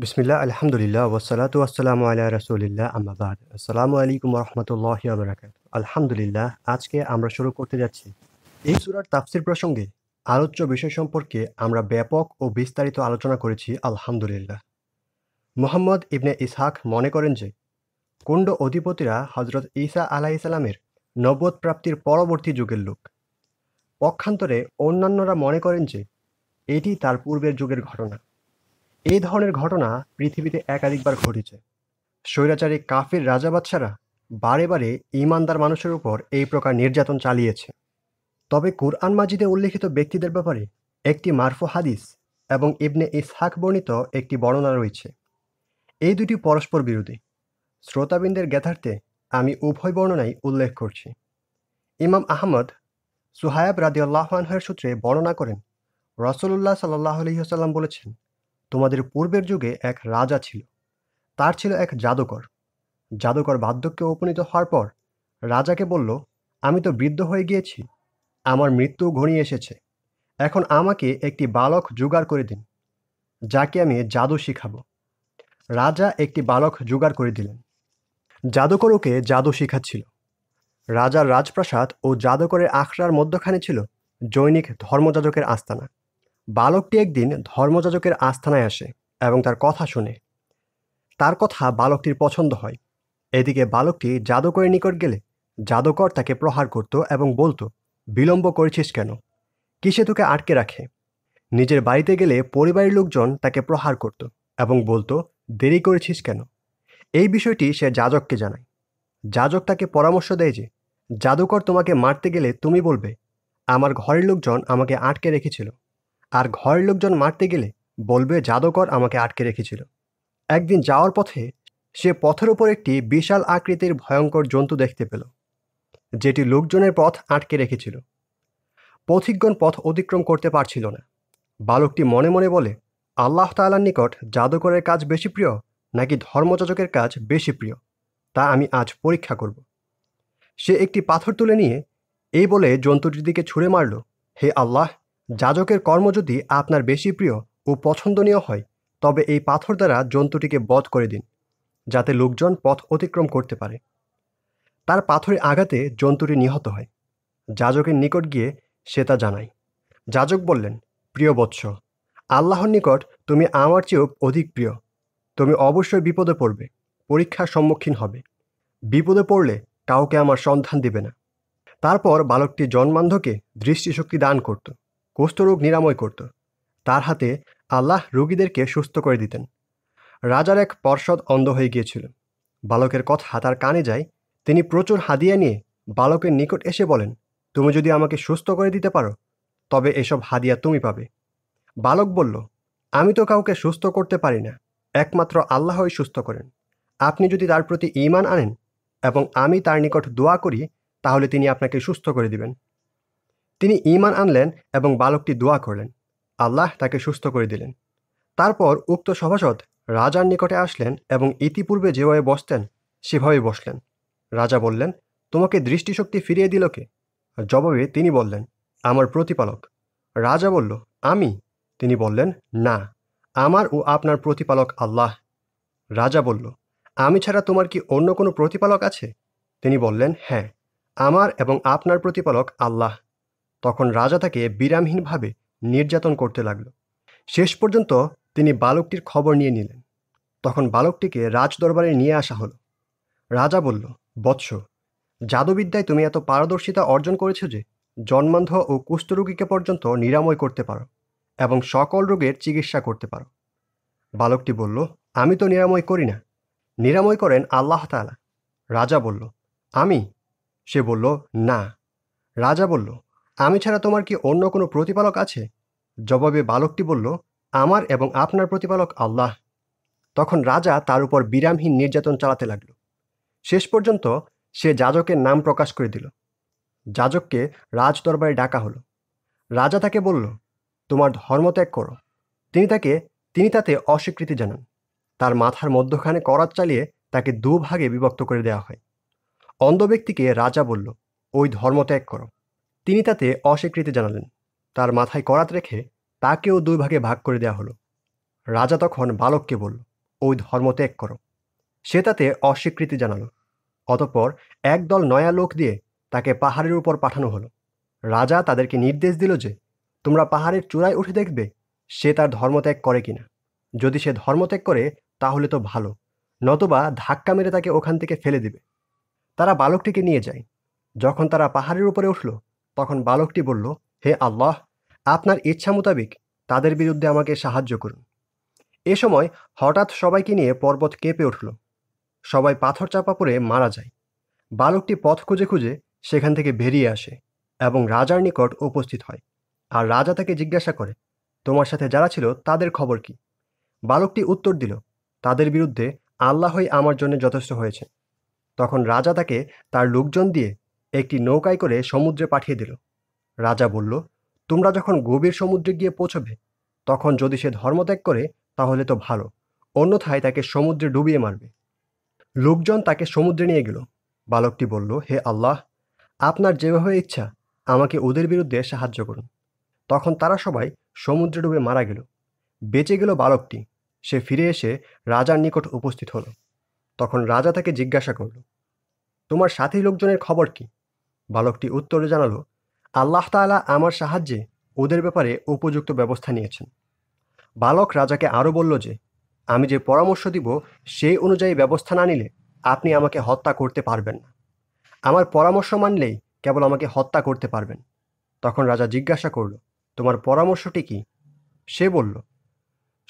বিসমিল্লা আলহামদুলিল্লাহ ওসালাতু আসসালামু আল্লাহ রসুলিল্লাহ আমাবাদ আসসালামু আলাইকুম রহমতুল্লাহ আবরাকাত আলহামদুলিল্লাহ আজকে আমরা শুরু করতে যাচ্ছি এই সুরার তাফসির প্রসঙ্গে আলোচ্য বিষয় সম্পর্কে আমরা ব্যাপক ও বিস্তারিত আলোচনা করেছি আলহামদুলিল্লাহ মোহাম্মদ ইবনে ইসহাক মনে করেন যে কুণ্ড অধিপতিরা হজরত ঈসা আলাহ ইসলামের নবদ প্রাপ্তির পরবর্তী যুগের লোক পক্ষান্তরে অন্যান্যরা মনে করেন যে এটি তার পূর্বের যুগের ঘটনা এই ধরনের ঘটনা পৃথিবীতে একাধিকবার ঘটেছে স্বৈরাচারী কাফির রাজা বাচ্চারা বারে বারে ইমানদার মানুষের উপর এই প্রকার নির্যাতন চালিয়েছে তবে কোরআন মাজিদে উল্লেখিত ব্যক্তিদের ব্যাপারে একটি মারফু হাদিস এবং ইবনে ইসহাক বর্ণিত একটি বর্ণনা রয়েছে এই দুটি পরস্পর বিরোধী শ্রোতাবিন্দের জ্ঞাতার্থে আমি উভয় বর্ণনাই উল্লেখ করছি ইমাম আহমদ সুহায়াব রাদিউল্লাহানহের সূত্রে বর্ণনা করেন রসুল্লাহ সাল্লাহ আলহিহসাল্লাম বলেছেন তোমাদের পূর্বের যুগে এক রাজা ছিল তার ছিল এক জাদুকর জাদুকর বার্ধক্যে উপনীত হওয়ার পর রাজাকে বলল আমি তো বৃদ্ধ হয়ে গিয়েছি আমার মৃত্যু ঘনিয়ে এসেছে এখন আমাকে একটি বালক জোগাড় করে দিন যাকে আমি জাদু শিখাবো রাজা একটি বালক জোগাড় করে দিলেন জাদুকর ওকে জাদু শিখাচ্ছিল রাজার রাজপ্রাসাদ ও জাদুকরের আখড়ার মধ্যখানে ছিল জৈনিক ধর্মযাজকের আস্তানা বালকটি একদিন ধর্মযাজকের আস্থানায় আসে এবং তার কথা শুনে তার কথা বালকটির পছন্দ হয় এদিকে বালকটি জাদুকরের নিকট গেলে জাদুকর তাকে প্রহার করত এবং বলতো বিলম্ব করেছিস কেন কিসে তোকে আটকে রাখে নিজের বাড়িতে গেলে পরিবারের লোকজন তাকে প্রহার করত এবং বলত দেরি করেছিস কেন এই বিষয়টি সে যাজককে জানায় যাজক তাকে পরামর্শ দেয় যে জাদুকর তোমাকে মারতে গেলে তুমি বলবে আমার ঘরের লোকজন আমাকে আটকে রেখেছিল আর ঘরের লোকজন মারতে গেলে বলবে জাদুকর আমাকে আটকে রেখেছিল একদিন যাওয়ার পথে সে পথের ওপর একটি বিশাল আকৃতির ভয়ঙ্কর জন্তু দেখতে পেল যেটি লোকজনের পথ আটকে রেখেছিল পথিকগণ পথ অতিক্রম করতে পারছিল না বালকটি মনে মনে বলে আল্লাহ তাল্লার নিকট জাদুকরের কাজ বেশি প্রিয় নাকি ধর্মযাজকের কাজ বেশি প্রিয় তা আমি আজ পরীক্ষা করব সে একটি পাথর তুলে নিয়ে এই বলে জন্তুটির দিকে ছুঁড়ে মারল হে আল্লাহ যাজকের কর্ম যদি আপনার বেশি প্রিয় ও পছন্দনীয় হয় তবে এই পাথর দ্বারা জন্তুটিকে বধ করে দিন যাতে লোকজন পথ অতিক্রম করতে পারে তার পাথরে আঘাতে জন্তুটি নিহত হয় যাজকের নিকট গিয়ে সে তা জানায় যাজক বললেন প্রিয় বৎস আল্লাহর নিকট তুমি আমার চেয়েও অধিক প্রিয় তুমি অবশ্যই বিপদে পড়বে পরীক্ষার সম্মুখীন হবে বিপদে পড়লে কাউকে আমার সন্ধান দিবে না তারপর বালকটি জন্মান্ধকে দৃষ্টিশক্তি দান করত কুষ্ঠরোগ নিরাময় করত তার হাতে আল্লাহ রোগীদেরকে সুস্থ করে দিতেন রাজার এক পর্ষদ অন্ধ হয়ে গিয়েছিল বালকের কথা তার কানে যায় তিনি প্রচুর হাদিয়া নিয়ে বালকের নিকট এসে বলেন তুমি যদি আমাকে সুস্থ করে দিতে পারো তবে এসব হাদিয়া তুমি পাবে বালক বলল আমি তো কাউকে সুস্থ করতে পারি না একমাত্র আল্লাহই সুস্থ করেন আপনি যদি তার প্রতি ইমান আনেন এবং আমি তার নিকট দোয়া করি তাহলে তিনি আপনাকে সুস্থ করে দিবেন তিনি ইমান আনলেন এবং বালকটি দোয়া করলেন আল্লাহ তাকে সুস্থ করে দিলেন তারপর উক্ত সভাসদ রাজার নিকটে আসলেন এবং ইতিপূর্বে যেভাবে বসতেন সেভাবে বসলেন রাজা বললেন তোমাকে দৃষ্টিশক্তি ফিরিয়ে দিল কে জবাবে তিনি বললেন আমার প্রতিপালক রাজা বলল আমি তিনি বললেন না আমার ও আপনার প্রতিপালক আল্লাহ রাজা বলল আমি ছাড়া তোমার কি অন্য কোনো প্রতিপালক আছে তিনি বললেন হ্যাঁ আমার এবং আপনার প্রতিপালক আল্লাহ তখন রাজা তাকে বিরামহীনভাবে নির্যাতন করতে লাগল শেষ পর্যন্ত তিনি বালকটির খবর নিয়ে নিলেন তখন বালকটিকে রাজদরবারে নিয়ে আসা হলো রাজা বলল বৎস জাদুবিদ্যায় তুমি এত পারদর্শিতা অর্জন করেছ যে জন্মান্ধ ও কুষ্ঠরোগীকে পর্যন্ত নিরাময় করতে পারো এবং সকল রোগের চিকিৎসা করতে পারো বালকটি বলল আমি তো নিরাময় করি না নিরাময় করেন আল্লাহ তালা রাজা বলল আমি সে বলল না রাজা বলল আমি ছাড়া তোমার কি অন্য কোনো প্রতিপালক আছে জবাবে বালকটি বলল আমার এবং আপনার প্রতিপালক আল্লাহ তখন রাজা তার উপর বিরামহীন নির্যাতন চালাতে লাগল শেষ পর্যন্ত সে যাজকের নাম প্রকাশ করে দিল যাজককে রাজদরবারে ডাকা হলো রাজা তাকে বলল তোমার ধর্মত্যাগ করো তিনি তাকে তিনি তাতে অস্বীকৃতি জানান তার মাথার মধ্যখানে করাত চালিয়ে তাকে দুভাগে বিভক্ত করে দেওয়া হয় অন্ধ ব্যক্তিকে রাজা বলল ওই ধর্মত্যাগ করো তিনি তাতে অস্বীকৃতি জানালেন তার মাথায় করাত রেখে তাকেও দুই ভাগে ভাগ করে দেওয়া হলো রাজা তখন বালককে বলল ওই ধর্ম ত্যাগ করো সে তাতে অস্বীকৃতি জানালো অতপর একদল নয়া লোক দিয়ে তাকে পাহাড়ের উপর পাঠানো হলো রাজা তাদেরকে নির্দেশ দিল যে তোমরা পাহাড়ের চূড়ায় উঠে দেখবে সে তার ধর্মত্যাগ করে কিনা যদি সে ধর্মত্যাগ করে তাহলে তো ভালো নতবা ধাক্কা মেরে তাকে ওখান থেকে ফেলে দিবে তারা বালকটিকে নিয়ে যায় যখন তারা পাহাড়ের উপরে উঠল তখন বালকটি বলল হে আল্লাহ আপনার ইচ্ছা মোতাবেক তাদের বিরুদ্ধে আমাকে সাহায্য করুন এ সময় হঠাৎ সবাইকে নিয়ে পর্বত কেঁপে উঠল সবাই পাথর চাপা পড়ে মারা যায় বালকটি পথ খুঁজে খুঁজে সেখান থেকে বেরিয়ে আসে এবং রাজার নিকট উপস্থিত হয় আর রাজা তাকে জিজ্ঞাসা করে তোমার সাথে যারা ছিল তাদের খবর কি বালকটি উত্তর দিল তাদের বিরুদ্ধে আল্লাহই আমার জন্য যথেষ্ট হয়েছে তখন রাজা তাকে তার লোকজন দিয়ে একটি নৌকায় করে সমুদ্রে পাঠিয়ে দিল রাজা বলল তোমরা যখন গভীর সমুদ্রে গিয়ে পৌঁছবে তখন যদি সে ধর্মত্যাগ করে তাহলে তো ভালো অন্যথায় তাকে সমুদ্রে ডুবিয়ে মারবে লোকজন তাকে সমুদ্রে নিয়ে গেল বালকটি বলল হে আল্লাহ আপনার যেভাবে ইচ্ছা আমাকে ওদের বিরুদ্ধে সাহায্য করুন তখন তারা সবাই সমুদ্রে ডুবে মারা গেল বেঁচে গেল বালকটি সে ফিরে এসে রাজার নিকট উপস্থিত হল তখন রাজা তাকে জিজ্ঞাসা করল তোমার সাথী লোকজনের খবর কী বালকটি উত্তরে জানালো আল্লাহ তালা আমার সাহায্যে ওদের ব্যাপারে উপযুক্ত ব্যবস্থা নিয়েছেন বালক রাজাকে আরও বলল যে আমি যে পরামর্শ দিব সেই অনুযায়ী ব্যবস্থা না নিলে আপনি আমাকে হত্যা করতে পারবেন না আমার পরামর্শ মানলেই কেবল আমাকে হত্যা করতে পারবেন তখন রাজা জিজ্ঞাসা করল তোমার পরামর্শটি কি সে বলল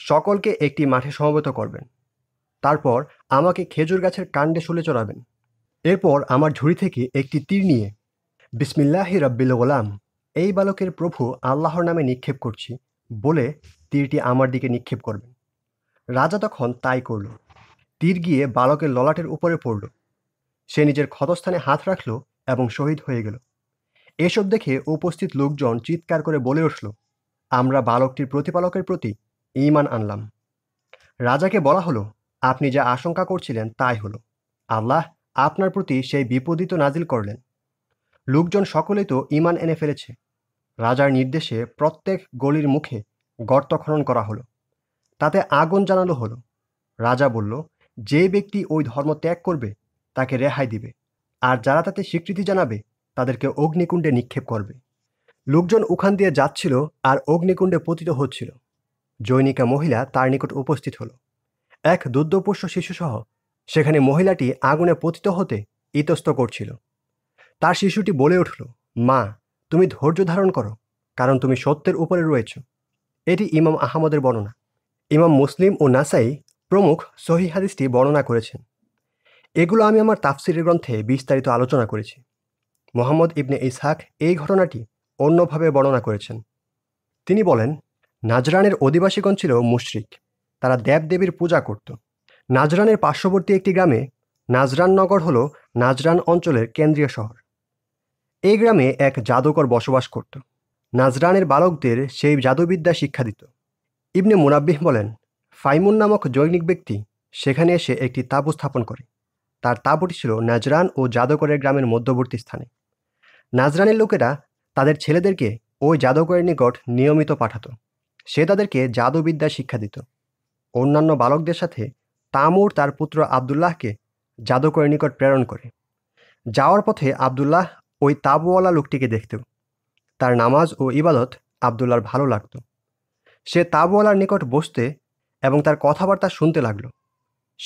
সকলকে একটি মাঠে সমবেত করবেন তারপর আমাকে খেজুর গাছের কাণ্ডে শুলে চড়াবেন এরপর আমার ঝুড়ি থেকে একটি তীর নিয়ে বিসমিল্লাহি রাব্বিল গোলাম এই বালকের প্রভু আল্লাহর নামে নিক্ষেপ করছি বলে তীরটি আমার দিকে নিক্ষেপ করবেন রাজা তখন তাই করল তীর গিয়ে বালকের ললাটের উপরে পড়ল সে নিজের ক্ষতস্থানে হাত রাখল এবং শহীদ হয়ে গেল এসব দেখে উপস্থিত লোকজন চিৎকার করে বলে উঠল আমরা বালকটির প্রতিপালকের প্রতি ইমান আনলাম রাজাকে বলা হলো আপনি যা আশঙ্কা করছিলেন তাই হলো আল্লাহ আপনার প্রতি সেই বিপদিত নাজিল করলেন লোকজন সকলেই তো ইমান এনে ফেলেছে রাজার নির্দেশে প্রত্যেক গলির মুখে গর্ত খনন করা হলো তাতে আগুন জানানো হলো রাজা বলল যে ব্যক্তি ওই ধর্ম ত্যাগ করবে তাকে রেহাই দিবে আর যারা তাতে স্বীকৃতি জানাবে তাদেরকে অগ্নিকুণ্ডে নিক্ষেপ করবে লোকজন ওখান দিয়ে যাচ্ছিল আর অগ্নিকুণ্ডে পতিত হচ্ছিল জৈনিকা মহিলা তার নিকট উপস্থিত হলো এক দুগ্ধপোষ্য শিশুসহ সেখানে মহিলাটি আগুনে পতিত হতে ইতস্ত করছিল তার শিশুটি বলে উঠল মা তুমি ধৈর্য ধারণ করো কারণ তুমি সত্যের উপরে রয়েছ এটি ইমাম আহমদের বর্ণনা ইমাম মুসলিম ও নাসাই প্রমুখ সহি হাদিসটি বর্ণনা করেছেন এগুলো আমি আমার তাফসিরের গ্রন্থে বিস্তারিত আলোচনা করেছি মোহাম্মদ ইবনে ইসহাক এই ঘটনাটি অন্যভাবে বর্ণনা করেছেন তিনি বলেন নাজরানের অধিবাসীগণ ছিল মুশরিক তারা দেবদেবীর পূজা করত নাজরানের পার্শ্ববর্তী একটি গ্রামে নাজরান নগর হল নাজরান অঞ্চলের কেন্দ্রীয় শহর এই গ্রামে এক জাদুকর বসবাস করত নাজরানের বালকদের সেই জাদুবিদ্যা শিক্ষা দিত ইবনে মুনাব্বিহ বলেন ফাইমুন নামক জৈনিক ব্যক্তি সেখানে এসে একটি তাঁবু স্থাপন করে তার তাঁবুটি ছিল নাজরান ও জাদুকরের গ্রামের মধ্যবর্তী স্থানে নাজরানের লোকেরা তাদের ছেলেদেরকে ওই জাদুকরের নিকট নিয়মিত পাঠাত সে তাদেরকে জাদুবিদ্যা শিক্ষা দিত অন্যান্য বালকদের সাথে তামুর তার পুত্র আবদুল্লাহকে জাদুকরের নিকট প্রেরণ করে যাওয়ার পথে আবদুল্লাহ ওই তাবওয়ালা লোকটিকে দেখতে তার নামাজ ও ইবাদত আবদুল্লার ভালো লাগত সে তাবওয়ালার নিকট বসতে এবং তার কথাবার্তা শুনতে লাগল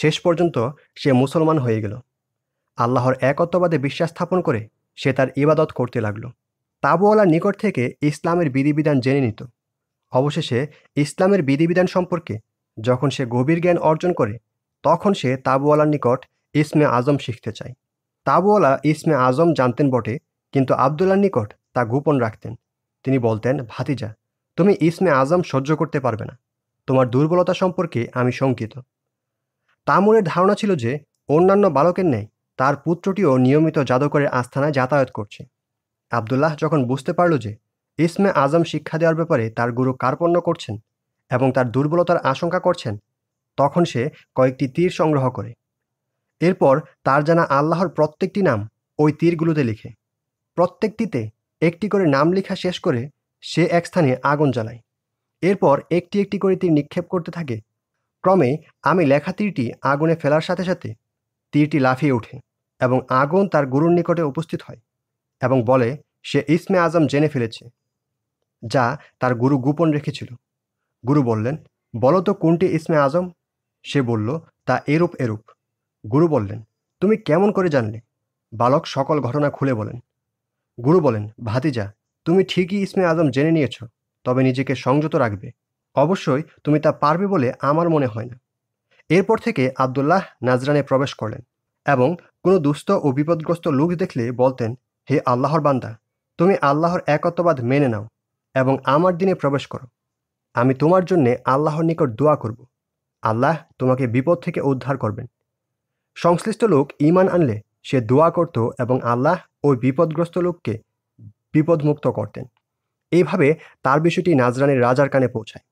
শেষ পর্যন্ত সে মুসলমান হয়ে গেল আল্লাহর একত্ববাদে বিশ্বাস স্থাপন করে সে তার ইবাদত করতে লাগল তাবওয়ালার নিকট থেকে ইসলামের বিধিবিধান জেনে নিত অবশেষে ইসলামের বিধিবিধান সম্পর্কে যখন সে গভীর জ্ঞান অর্জন করে তখন সে তাবওয়ালার নিকট ইসমে আজম শিখতে চায় তাবওয়ালা ইসমে আজম জানতেন বটে কিন্তু আবদুল্লার নিকট তা গোপন রাখতেন তিনি বলতেন ভাতিজা তুমি ইসমে আজম সহ্য করতে পারবে না তোমার দুর্বলতা সম্পর্কে আমি শঙ্কিত তামুরের ধারণা ছিল যে অন্যান্য বালকের ন্যায় তার পুত্রটিও নিয়মিত জাদুকরের আস্থানায় যাতায়াত করছে আবদুল্লাহ যখন বুঝতে পারল যে ইসমে আজম শিক্ষা দেওয়ার ব্যাপারে তার গুরু কার্পণ্য করছেন এবং তার দুর্বলতার আশঙ্কা করছেন তখন সে কয়েকটি তীর সংগ্রহ করে এরপর তার জানা আল্লাহর প্রত্যেকটি নাম ওই তীরগুলোতে লিখে প্রত্যেকটিতে একটি করে নাম লেখা শেষ করে সে এক স্থানে আগুন জ্বালায় এরপর একটি একটি করে তীর নিক্ষেপ করতে থাকে ক্রমে আমি লেখা তীরটি আগুনে ফেলার সাথে সাথে তীরটি লাফিয়ে ওঠে এবং আগুন তার গুরুর নিকটে উপস্থিত হয় এবং বলে সে ইসমে আজম জেনে ফেলেছে যা তার গুরু গোপন রেখেছিল গুরু বললেন বলো তো কোনটি ইসমে আজম সে বলল তা এরূপ এরূপ গুরু বললেন তুমি কেমন করে জানলে বালক সকল ঘটনা খুলে বলেন গুরু বলেন ভাতিজা তুমি ঠিকই ইসমে আজম জেনে নিয়েছ তবে নিজেকে সংযত রাখবে অবশ্যই তুমি তা পারবে বলে আমার মনে হয় না এরপর থেকে আবদুল্লাহ নাজরানে প্রবেশ করলেন এবং কোনো দুস্থ ও বিপদগ্রস্ত লোক দেখলে বলতেন হে আল্লাহর বান্দা তুমি আল্লাহর একত্ববাদ মেনে নাও এবং আমার দিনে প্রবেশ করো আমি তোমার জন্যে আল্লাহর নিকট দোয়া করব আল্লাহ তোমাকে বিপদ থেকে উদ্ধার করবেন সংশ্লিষ্ট লোক ইমান আনলে সে দোয়া করত এবং আল্লাহ ওই বিপদগ্রস্ত লোককে বিপদমুক্ত করতেন এইভাবে তার বিষয়টি নাজরানের রাজার কানে পৌঁছায়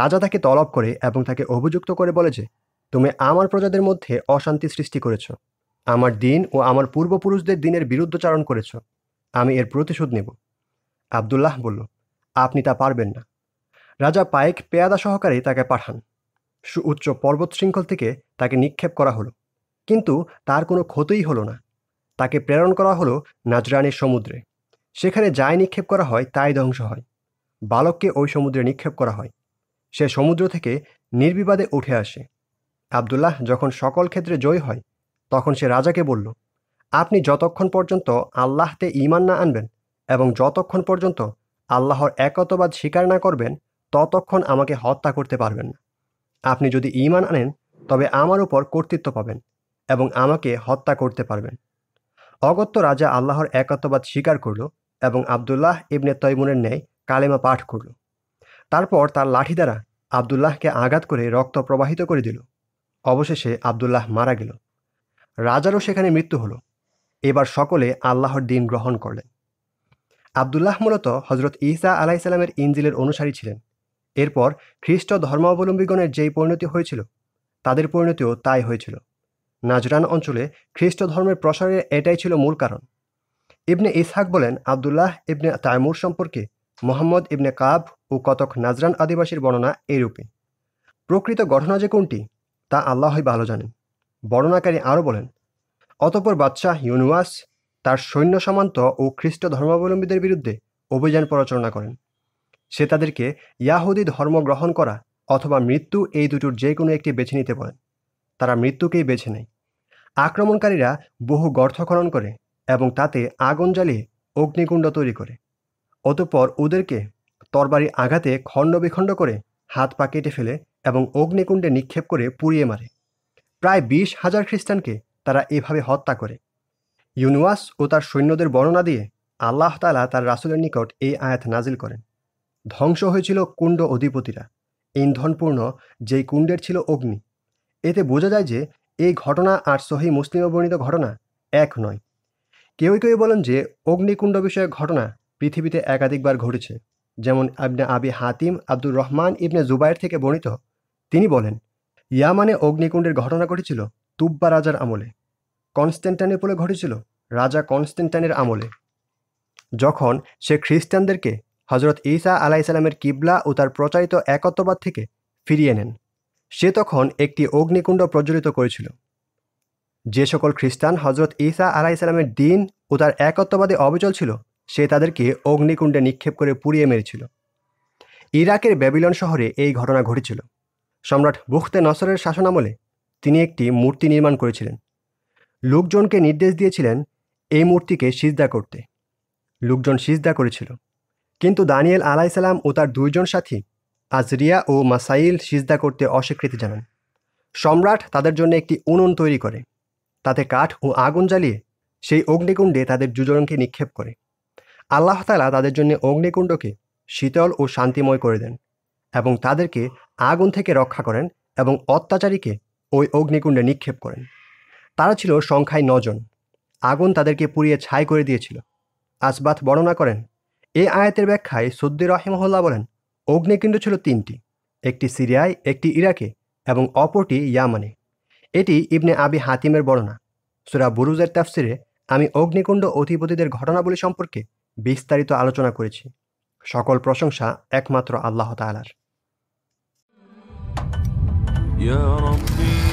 রাজা তাকে তলব করে এবং তাকে অভিযুক্ত করে বলে যে তুমি আমার প্রজাদের মধ্যে অশান্তি সৃষ্টি করেছ আমার দিন ও আমার পূর্বপুরুষদের দিনের বিরুদ্ধচারণ করেছ আমি এর প্রতিশোধ নেব আবদুল্লাহ বলল আপনি তা পারবেন না রাজা পায়েক পেয়াদা সহকারে তাকে পাঠান সুউচ্চ পর্বত শৃঙ্খল থেকে তাকে নিক্ষেপ করা হলো কিন্তু তার কোনো ক্ষতিই হলো না তাকে প্রেরণ করা হলো নাজরানের সমুদ্রে সেখানে যাই নিক্ষেপ করা হয় তাই ধ্বংস হয় বালককে ওই সমুদ্রে নিক্ষেপ করা হয় সে সমুদ্র থেকে নির্বিবাদে উঠে আসে আবদুল্লাহ যখন সকল ক্ষেত্রে জয় হয় তখন সে রাজাকে বলল আপনি যতক্ষণ পর্যন্ত আল্লাহতে ইমান না আনবেন এবং যতক্ষণ পর্যন্ত আল্লাহর একতবাদ স্বীকার না করবেন ততক্ষণ আমাকে হত্যা করতে পারবেন না আপনি যদি ইমান আনেন তবে আমার উপর কর্তৃত্ব পাবেন এবং আমাকে হত্যা করতে পারবেন অগত্য রাজা আল্লাহর একত্ববাদ স্বীকার করল এবং আবদুল্লাহ ইবনে তৈমুনের ন্যায় কালেমা পাঠ করল তারপর তার লাঠি দ্বারা আবদুল্লাহকে আঘাত করে রক্ত প্রবাহিত করে দিল অবশেষে আবদুল্লাহ মারা গেল রাজারও সেখানে মৃত্যু হলো এবার সকলে আল্লাহর দিন গ্রহণ করলেন আবদুল্লাহ মূলত হজরত ইসা আলাইসাল্লামের ইঞ্জিলের অনুসারী ছিলেন এরপর খ্রিস্ট ধর্মাবলম্বীগণের যেই পরিণতি হয়েছিল তাদের পরিণতিও তাই হয়েছিল নাজরান অঞ্চলে খ্রিস্ট ধর্মের প্রসারের এটাই ছিল মূল কারণ ইবনে ইসহাক বলেন আবদুল্লাহ ইবনে তাইমুর সম্পর্কে মোহাম্মদ ইবনে কাব ও কতক নাজরান আদিবাসীর বর্ণনা এইরূপে প্রকৃত ঘটনা যে কোনটি তা আল্লাহই ভালো জানেন বর্ণনাকারী আরও বলেন অতপর বাদশাহ ইউনুয়াস তার সৈন্য সমান্ত ও খ্রিস্ট ধর্মাবলম্বীদের বিরুদ্ধে অভিযান পরিচালনা করেন সে তাদেরকে ইয়াহুদি ধর্ম গ্রহণ করা অথবা মৃত্যু এই দুটোর যে কোনো একটি বেছে নিতে বলেন তারা মৃত্যুকেই বেছে নেয় আক্রমণকারীরা বহু গর্ত খনন করে এবং তাতে আগুন জ্বালিয়ে অগ্নিকুণ্ড তৈরি করে অতঃপর ওদেরকে তরবারি আঘাতে খণ্ডবিখণ্ড করে হাত পা কেটে ফেলে এবং অগ্নিকুণ্ডে নিক্ষেপ করে পুড়িয়ে মারে প্রায় বিশ হাজার খ্রিস্টানকে তারা এভাবে হত্যা করে ইউনুয়াস ও তার সৈন্যদের বর্ণনা দিয়ে আল্লাহ তালা তার রাসুলের নিকট এই আয়াত নাজিল করেন ধ্বংস হয়েছিল কুণ্ড অধিপতিরা ইন্ধনপূর্ণ যেই কুণ্ডের ছিল অগ্নি এতে বোঝা যায় যে এই ঘটনা আর সহি মুসলিমে বর্ণিত ঘটনা এক নয় কেউ কেউ বলেন যে অগ্নিকুণ্ড বিষয়ক ঘটনা পৃথিবীতে একাধিকবার ঘটেছে যেমন আবনে আবি হাতিম আব্দুর রহমান ইবনে জুবাইর থেকে বর্ণিত তিনি বলেন ইয়ামানে অগ্নিকুণ্ডের ঘটনা ঘটেছিল তুব্বা রাজার আমলে কনস্ট্যান্টানিপোলে ঘটেছিল রাজা কনস্ট্যান্টানের আমলে যখন সে খ্রিস্টানদেরকে হজরত ঈসা আলাহিসাল্লামের কিবলা ও তার প্রচারিত একত্ববাদ থেকে ফিরিয়ে নেন সে তখন একটি অগ্নিকুণ্ড প্রজ্বলিত করেছিল যে সকল খ্রিস্টান হজরত ইসা আলাহ ইসলামের দিন ও তার একত্ববাদে অবিচল ছিল সে তাদেরকে অগ্নিকুণ্ডে নিক্ষেপ করে পুড়িয়ে মেরেছিল ইরাকের ব্যাবিলন শহরে এই ঘটনা ঘটেছিল সম্রাট বুখতে নসরের শাসনামলে তিনি একটি মূর্তি নির্মাণ করেছিলেন লোকজনকে নির্দেশ দিয়েছিলেন এই মূর্তিকে সিজদা করতে লোকজন সিজদা করেছিল কিন্তু দানিয়েল আলাইসালাম ও তার দুইজন সাথী আজরিয়া ও মাসাইল সিজদা করতে অস্বীকৃতি জানান সম্রাট তাদের জন্য একটি উনুন তৈরি করে তাতে কাঠ ও আগুন জ্বালিয়ে সেই অগ্নিকুণ্ডে তাদের যুজনকে নিক্ষেপ করে আল্লাহ তালা তাদের জন্য অগ্নিকুণ্ডকে শীতল ও শান্তিময় করে দেন এবং তাদেরকে আগুন থেকে রক্ষা করেন এবং অত্যাচারীকে ওই অগ্নিকুণ্ডে নিক্ষেপ করেন তারা ছিল সংখ্যায় নজন আগুন তাদেরকে পুড়িয়ে ছাই করে দিয়েছিল আসবাত বর্ণনা করেন এ আয়াতের ব্যাখ্যায় সুদ্দি রহিমহল্লা বলেন অগ্নিকেন্দ্র ছিল তিনটি একটি সিরিয়ায় একটি ইরাকে এবং অপরটি ইয়ামানে এটি ইবনে আবি হাতিমের বর্ণনা সুরা বুরুজের তাফসিরে আমি অগ্নিকুণ্ড অধিপতিদের ঘটনাবলী সম্পর্কে বিস্তারিত আলোচনা করেছি সকল প্রশংসা একমাত্র আল্লাহ তালার